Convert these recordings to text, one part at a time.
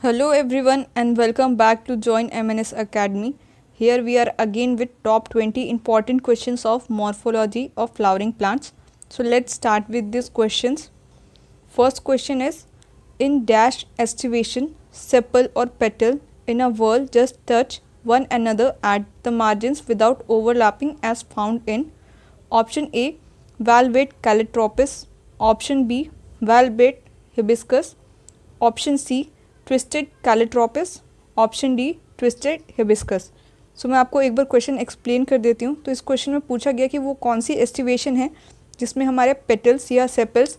Hello everyone and welcome back to Join MNS Academy. Here we are again with top 20 important questions of morphology of flowering plants. So let's start with these questions. First question is in dash estivation sepal or petal in a whorl just touch one another at the margins without overlapping as found in option A valvate calotropis option B valvate hibiscus option C twisted calotropis option D twisted hibiscus so मैं आपको एक बार question explain कर देती हूँ तो इस question में पूछा गया कि वो कौन सी एस्टिवेशन है जिसमें हमारे पेटल्स या सेपल्स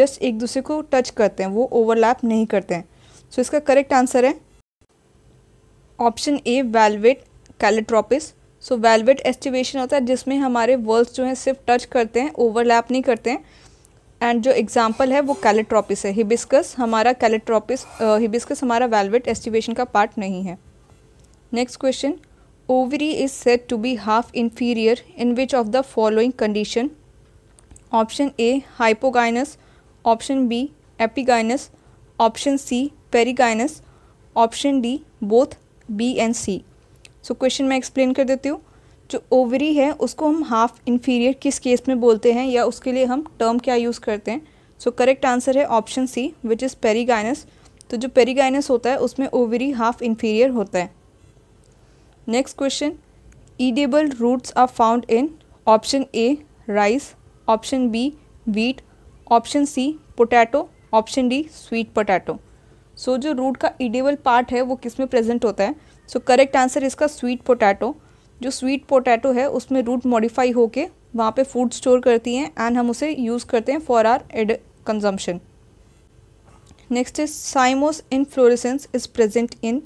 जस्ट एक दूसरे को टच करते हैं वो ओवरलैप नहीं करते हैं सो so, इसका करेक्ट आंसर है option A valvate calotropis so valvate aestivation होता है जिसमें हमारे वर्ल्स जो हैं सिर्फ टच करते हैं ओवरलैप नहीं करते हैं एंड जो एग्जाम्पल है वो कैलेट्रॉपिस है हिबिस्कस हमारा कैलेट्रोपिस हिबिस्कस हमारा वेलवेट एस्टिवेशन का पार्ट नहीं है next question ovary is set to be half inferior in which of the following condition option A hypogynous option B epigynous option C perigynous option D both B and C so question मैं explain कर देती हूँ जो ovary है उसको हम half inferior किस case में बोलते हैं या उसके लिए हम टर्म क्या यूज़ करते हैं सो करेक्ट आंसर है option C which is perigynous तो जो पेरीगाइनस होता है उसमें ओवरी हाफ इन्फीरियर होता है next question edible roots are found in option A rice option B wheat option C potato option D sweet potato so जो root का edible part है वो किस में प्रेजेंट होता है सो करेक्ट आंसर इसका स्वीट पोटैटो जो स्वीट पोटैटो है उसमें रूट मॉडिफाई होके वहाँ पे फूड स्टोर करती हैं एंड हम उसे यूज़ करते हैं फॉर आर एड consumption next is cymose inflorescence is present in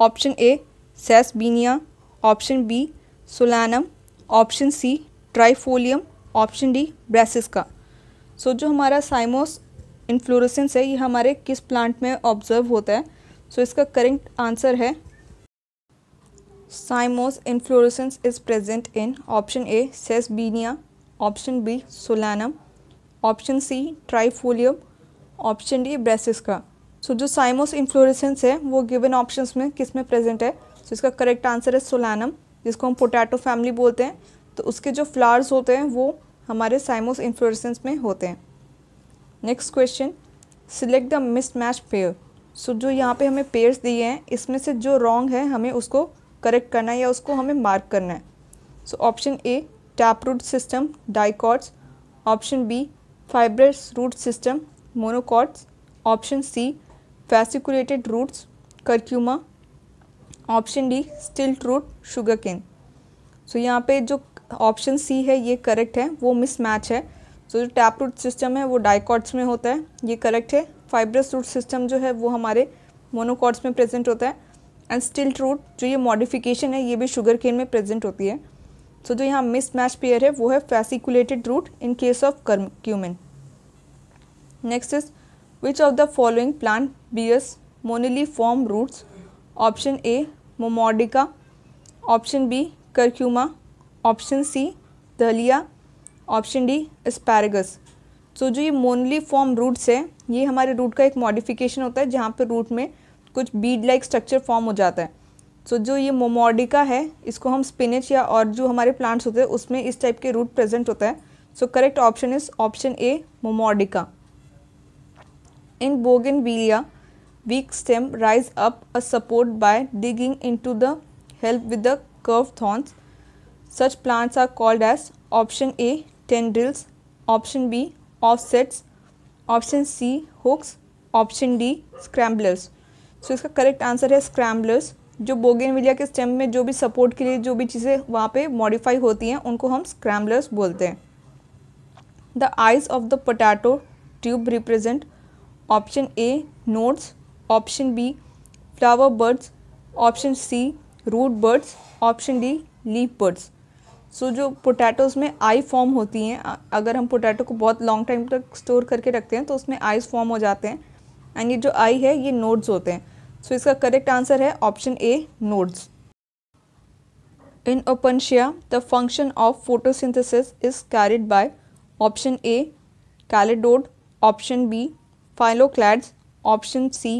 option A sesbania option B solanum option C trifolium option D brassica so so, जो हमारा साइमोस इन्फ्लोरेसेंस है ये हमारे किस प्लांट में ऑब्जर्व होता है सो so, इसका करेंट आंसर है cymose inflorescence is present in option A sesbania option B solanum option C trifolium option D brassica so जो साइमोस इन्फ्लोरेसेंस है वो गिवन ऑप्शंस में किस में प्रेजेंट है सो so, इसका करेक्ट आंसर है सोलानम जिसको हम पोटैटो फैमिली बोलते हैं तो उसके जो फ्लावर्स होते हैं वो हमारे साइमोस इन्फ्लोरेसेंस में होते हैं next question select the mismatch pair so जो यहाँ पे हमें पेयर्स दिए हैं इसमें से जो रॉन्ग है हमें उसको करेक्ट करना है या उसको हमें मार्क करना है so option A tap root system dicots option B fibrous root system monocots option C fasciculated roots curcuma option D stilt root sugar cane so यहाँ पे जो ऑप्शन सी है ये करेक्ट है वो मिसमैच है सो so, जो tap root system है वो डाइकॉट्स में होता है ये करेक्ट है फाइब्रस रूट सिस्टम जो है वो हमारे मोनोकॉट्स में प्रेजेंट होता है एंड स्टिल्ट रूट जो ये मॉडिफिकेशन है ये भी शुगर केन में प्रेजेंट होती है सो so, जो यहाँ मिसमैच पेयर है वो है fasciculated root in case of cumin next is which of the following plant bears moniliform roots option A momordica option B curcuma option C dahlia option D स्पैरगस सो जो ये मोनली form roots है ये हमारे root का एक modification होता है जहाँ पर रूट में कुछ बीड लाइक स्ट्रक्चर फॉर्म हो जाता है सो so, जो ये मोमोडिका है इसको हम स्पिनिच या और जो हमारे प्लांट्स होते हैं उसमें इस टाइप के रूट प्रेजेंट होता है so correct option is option A momordica in bougainvillea weak stem rise up a support by digging into the help with the curve thorns such plants are called as option A tendrils option B offsets option C hooks option D scramblers so so, इसका correct answer है scramblers जो विलिया के stem में जो भी support के लिए जो भी चीज़ें वहाँ पे मॉडिफाई होती हैं उनको हम स्क्रैम्बलर्स बोलते हैं the eyes of the potato tuber represent option A nodes option B flower buds option C root buds option D leaf buds so जो पोटैटोज़ में आई फॉर्म होती हैं अगर हम पोटैटो को बहुत लॉन्ग टाइम तक स्टोर करके रखते हैं तो उसमें आइज फॉर्म हो जाते हैं एंड ये जो आई है ये नोड्स होते हैं सो इसका करेक्ट आंसर है option A nodes in Opuntia the function of photosynthesis is carried by option A cladode option B phylloclades option C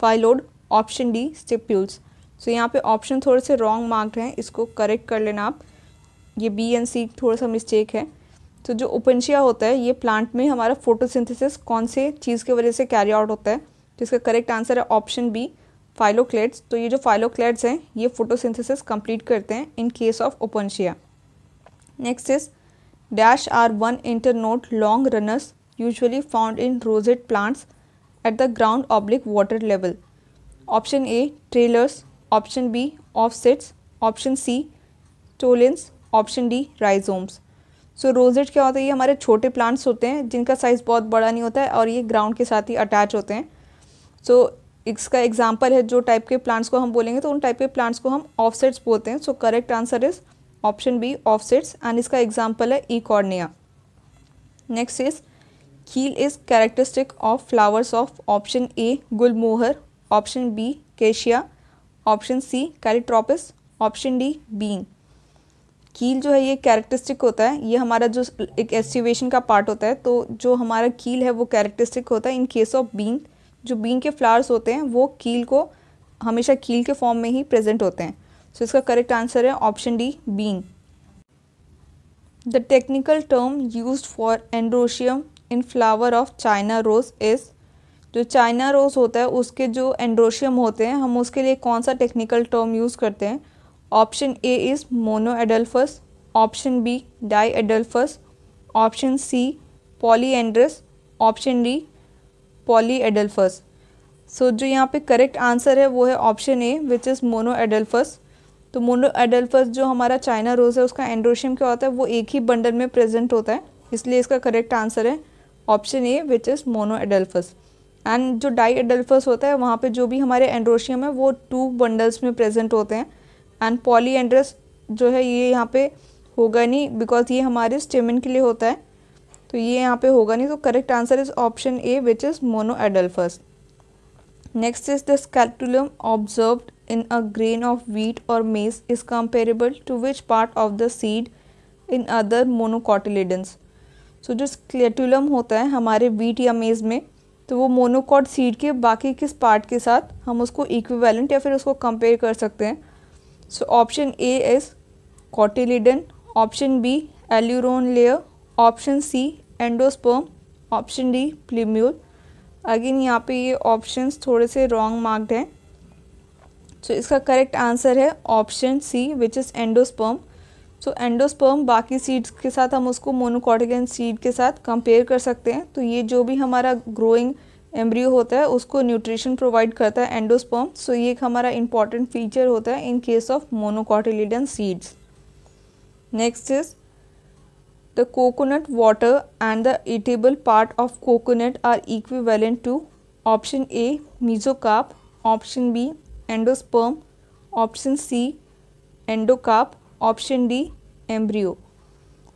phyllode option D stipules so यहाँ पे ऑप्शन थोड़े से रॉन्ग मार्क्ड हैं इसको correct कर लेना आप ये बी एंड सी थोड़ा सा मिस्टेक है तो जो ओपनशिया होता है ये प्लांट में हमारा फोटोसिंथेसिस कौन से चीज़ की वजह से कैरी आउट होता है जिसका करेक्ट आंसर है ऑप्शन बी फाइलोक्लेट्स तो ये जो फाइलोक्लेट्स हैं ये फोटोसिंथेसिस कंप्लीट करते हैं in case of Opuntia next is dash are one internode long runners usually found in rosette plants at the ground oblique water level option A trailers option B offsets option C stolons option D rhizomes so rosette क्या होता है ये हमारे छोटे plants होते हैं जिनका size बहुत बड़ा नहीं होता है और ये ग्राउंड के साथ ही अटैच होते हैं सो so, इसका एग्जाम्पल है जो टाइप के प्लांट्स को हम बोलेंगे तो उन टाइप के प्लांट्स को हम ऑफसेट्स बोलते हैं so correct answer is option B offsets and इसका एग्जाम्पल है Eichhornia next is keel is characteristic of flowers of option A gulmohar option B cassia option C Calotropis option D bean keel जो है ये characteristic होता है ये हमारा जो एक एस्टिवेशन का पार्ट होता है तो जो हमारा कील है वो कैरेक्टरिस्टिक होता है इन केस ऑफ बीन जो बीन के फ्लावर्स होते हैं वो कील को हमेशा कील के फॉर्म में ही प्रेजेंट होते हैं सो so, इसका करेक्ट आंसर है option D bean the technical term use for androecium in flower of China rose is जो चाइना रोज़ होता है उसके जो एंड्रोशियम होते हैं हम उसके लिए कौन सा टेक्निकल टर्म यूज़ करते हैं option A is monadelphous option B diadelphous option C polyandrous option D polyadelphous so जो यहाँ पे करेक्ट आंसर है वो है option A which is monadelphous तो मोनो एडल्फस जो हमारा चाइना रोज़ है उसका एंड्रोशियम क्या होता है वो एक ही बंडल में प्रेजेंट होता है इसलिए इसका करेक्ट आंसर है option A which is monadelphous and जो डाई एडल्फस होता है वहाँ पे जो भी हमारे एंड्रोशियम है वो टू बंडल्स में प्रेजेंट होते हैं एंड पॉली एंड्रस जो है ये यहाँ पे होगा नहीं बिकॉज ये हमारे स्टेमिन के लिए होता है तो ये यहाँ पे होगा नहीं तो correct answer is option A which is monadelphous next is the scutellum observe in a grain of wheat और maize is comparable to which part of the seed in other monocotyledons so जो scutellum होता है हमारे wheat या मेज़ में तो वो मोनोकॉट सीड के बाकी किस पार्ट के साथ हम उसको इक्विवेलेंट या फिर उसको कंपेयर कर सकते हैं so option A is cotyledon option B aleurone layer option C endosperm option D plumule again यहाँ पे ये ऑप्शंस थोड़े से रॉन्ग मार्क्ड हैं सो so, इसका करेक्ट आंसर है option C which is endosperm so endosperm बाकी सीड्स के साथ हम उसको मोनोकॉटिगन सीड के साथ कंपेयर कर सकते हैं तो ये जो भी हमारा ग्रोइंग एम्ब्रियो होता है उसको न्यूट्रिशन प्रोवाइड करता है एंडोस्पर्म सो so ये एक हमारा इंपॉर्टेंट फीचर होता है in case of monocotyledon seeds next is the coconut water and the eatable part of coconut are equivalent to option A mesocarp, option B endosperm, option C endocarp, option D embryo.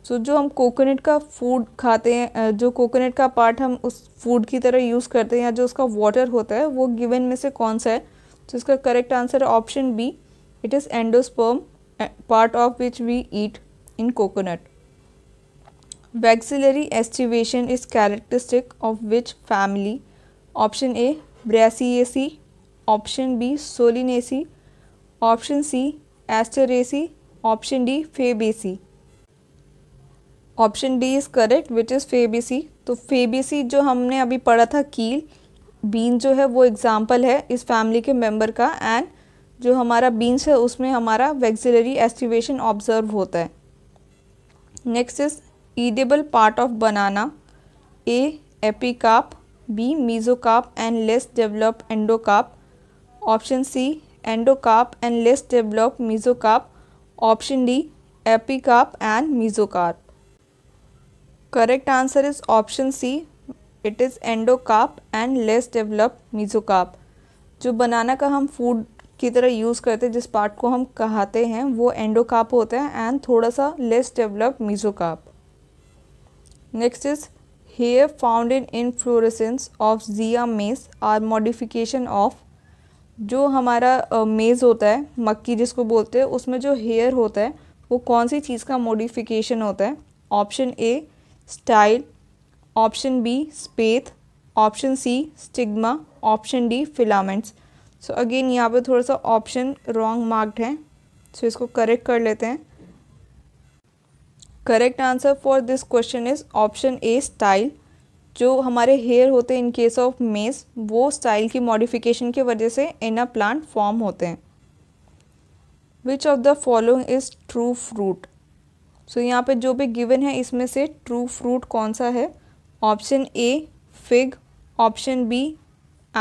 So so, जो हम coconut का food खाते हैं जो coconut का part हम उस food की तरह यूज़ करते हैं या जो उसका वाटर होता है वो गिवन में से कौन सा है तो so, इसका करेक्ट आंसर है option B it is endosperm part of which we eat in coconut vexillary aestivation is characteristic of which family? Option A. Brassiaceae. Option B. Solanaceae. Option C. Asteraceae. Option D. Fabaceae. Option D is correct which is Fabaceae तो Fabaceae जो हमने अभी पढ़ा था कील been जो है वो एग्जाम्पल है इस फैमिली के मेम्बर का एंड जो हमारा बीन्स है उसमें हमारा वेक्सिलरी एस्टिवेशन ऑब्जर्व होता है next is edible part of banana A epicarp B mesocarp and less develop endocarp option C endocarp and less develop mesocarp option D epicarp and mesocarp correct answer is option C it is endocarp and less develop mesocarp जो banana का हम food की तरह use करते हैं जिस part को हम कहते हैं वो एंडोकाप होता है एंड थोड़ा सा less develop mesocarp next is hair found inflorescence of Zea mays are modification of जो हमारा मेज़ uh, होता है मक्की जिसको बोलते हैं उसमें जो हेयर होता है वो कौन सी चीज़ का मॉडिफिकेशन होता है option A style option B spathe option C stigma option D filaments so again यहाँ पे थोड़ा सा ऑप्शन रॉन्ग मार्क्ड है सो so इसको करेक्ट कर लेते हैं correct answer for this question is option A style जो हमारे हेयर होते हैं इन केस ऑफ मेस वो स्टाइल की मॉडिफिकेशन की वजह से इन अ प्लांट फॉर्म होते हैं which of the following is true fruit so यहाँ पे जो भी गिवन है इसमें से ट्रू फ्रूट कौन सा है option A fig option B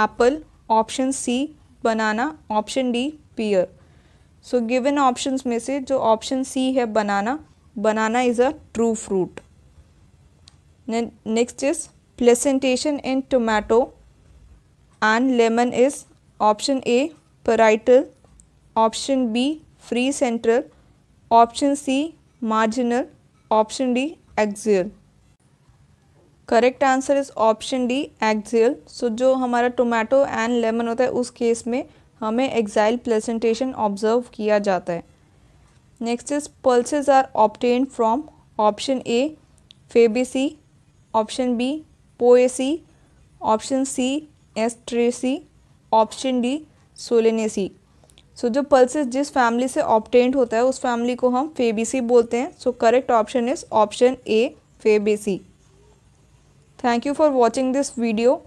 apple option C banana option D pear so given options में से जो ऑप्शन सी है banana banana is a true fruit then next is placentation in tomato and lemon is option a parietal option b free central option c marginal option d axial correct answer is option D axial so जो हमारा tomato and lemon होता है उस case में हमें exile placentation observe किया जाता है next is pulses are obtained from option A Fabaceae option B Poaceae option C Asteraceae option D Solanaceae so जो पल्सेस जिस फैमिली से ऑप्टेंट होता है उस फैमिली को हम फेबीसी बोलते हैं so correct option is option A Fabaceae thank you for watching this video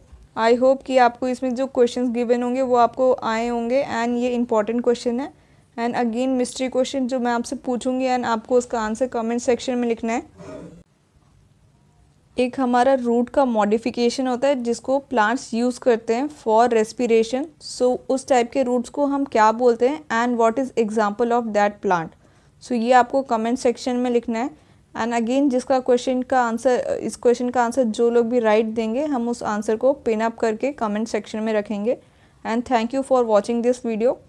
I hope कि आपको इसमें जो क्वेश्चंस गिवन होंगे वो आपको आए होंगे एंड ये इंपॉर्टेंट क्वेश्चन है एंड अगेन मिस्ट्री क्वेश्चन जो मैं आपसे पूछूंगी एंड आपको उसका आंसर कमेंट सेक्शन में लिखना है एक हमारा रूट का मॉडिफिकेशन होता है जिसको प्लांट्स यूज़ करते हैं फॉर रेस्पिरेशन सो उस टाइप के रूट्स को हम क्या बोलते हैं and what is example of that plant so ये आपको कमेंट सेक्शन में लिखना है एंड अगेन जिसका क्वेश्चन का आंसर इस क्वेश्चन का आंसर जो लोग भी राइट देंगे हम उस आंसर को पिन अप करके कमेंट सेक्शन में रखेंगे and thank you for watching this video